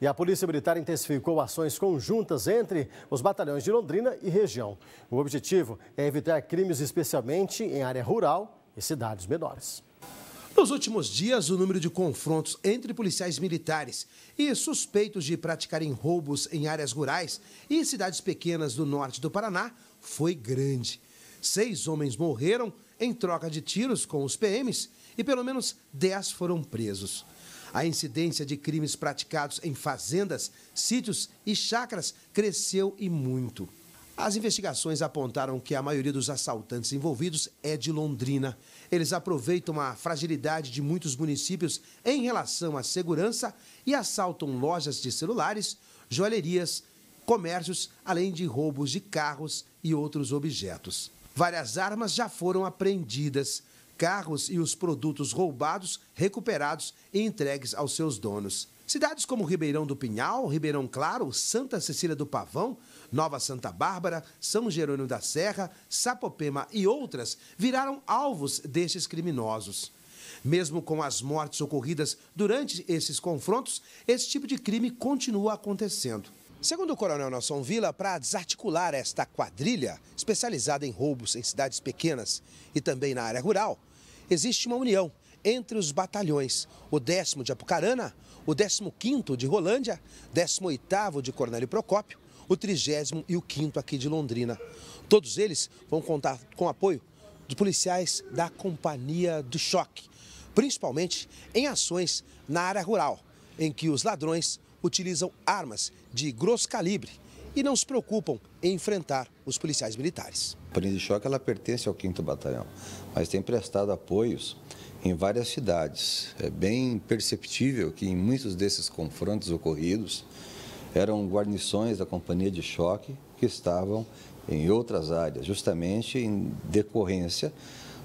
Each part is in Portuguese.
E a Polícia Militar intensificou ações conjuntas entre os batalhões de Londrina e região. O objetivo é evitar crimes, especialmente em área rural e cidades menores. Nos últimos dias, o número de confrontos entre policiais militares e suspeitos de praticarem roubos em áreas rurais e cidades pequenas do norte do Paraná foi grande. Seis homens morreram em troca de tiros com os PMs e pelo menos dez foram presos. A incidência de crimes praticados em fazendas, sítios e chacras cresceu e muito. As investigações apontaram que a maioria dos assaltantes envolvidos é de Londrina. Eles aproveitam a fragilidade de muitos municípios em relação à segurança e assaltam lojas de celulares, joalherias, comércios, além de roubos de carros e outros objetos. Várias armas já foram apreendidas carros e os produtos roubados recuperados e entregues aos seus donos. Cidades como Ribeirão do Pinhal, Ribeirão Claro, Santa Cecília do Pavão, Nova Santa Bárbara, São Jerônimo da Serra, Sapopema e outras viraram alvos destes criminosos. Mesmo com as mortes ocorridas durante esses confrontos, esse tipo de crime continua acontecendo. Segundo o coronel Nelson Vila, para desarticular esta quadrilha, especializada em roubos em cidades pequenas e também na área rural, existe uma união entre os batalhões, o décimo de Apucarana, o 15 quinto de Rolândia, 18 oitavo de Cornélio Procópio, o trigésimo e o quinto aqui de Londrina. Todos eles vão contar com apoio de policiais da Companhia do Choque, principalmente em ações na área rural, em que os ladrões utilizam armas de grosso calibre e não se preocupam em enfrentar os policiais militares. A Polícia de Choque ela pertence ao 5 Batalhão, mas tem prestado apoios em várias cidades. É bem perceptível que em muitos desses confrontos ocorridos eram guarnições da Companhia de Choque que estavam em outras áreas, justamente em decorrência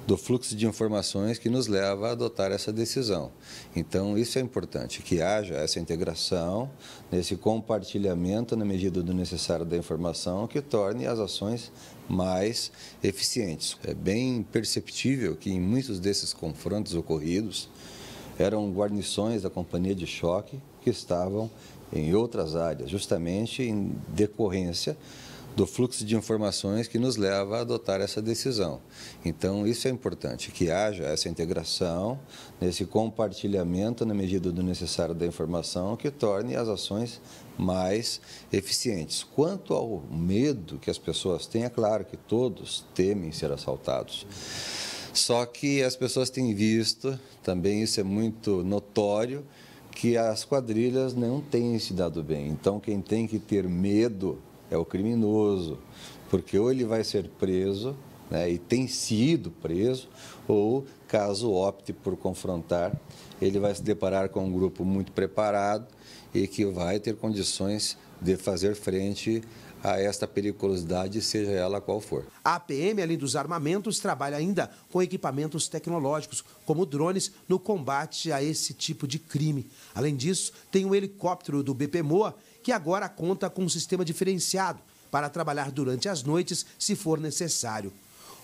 do fluxo de informações que nos leva a adotar essa decisão. Então, isso é importante, que haja essa integração, nesse compartilhamento na medida do necessário da informação, que torne as ações mais eficientes. É bem perceptível que em muitos desses confrontos ocorridos eram guarnições da companhia de choque que estavam em outras áreas, justamente em decorrência do fluxo de informações que nos leva a adotar essa decisão. Então, isso é importante, que haja essa integração, esse compartilhamento na medida do necessário da informação, que torne as ações mais eficientes. Quanto ao medo que as pessoas têm, é claro que todos temem ser assaltados. Só que as pessoas têm visto, também isso é muito notório, que as quadrilhas não têm se dado bem. Então, quem tem que ter medo é o criminoso, porque ou ele vai ser preso né, e tem sido preso, ou caso opte por confrontar, ele vai se deparar com um grupo muito preparado e que vai ter condições de fazer frente a esta periculosidade, seja ela qual for. A APM, além dos armamentos, trabalha ainda com equipamentos tecnológicos, como drones, no combate a esse tipo de crime. Além disso, tem um helicóptero do BPMOA, que agora conta com um sistema diferenciado para trabalhar durante as noites, se for necessário.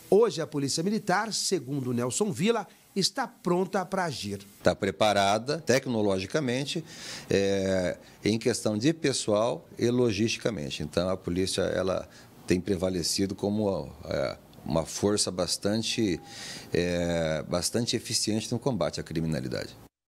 Hoje, a Polícia Militar, segundo Nelson Vila, está pronta para agir. Está preparada tecnologicamente, é, em questão de pessoal e logisticamente. Então, a polícia ela tem prevalecido como é, uma força bastante, é, bastante eficiente no combate à criminalidade.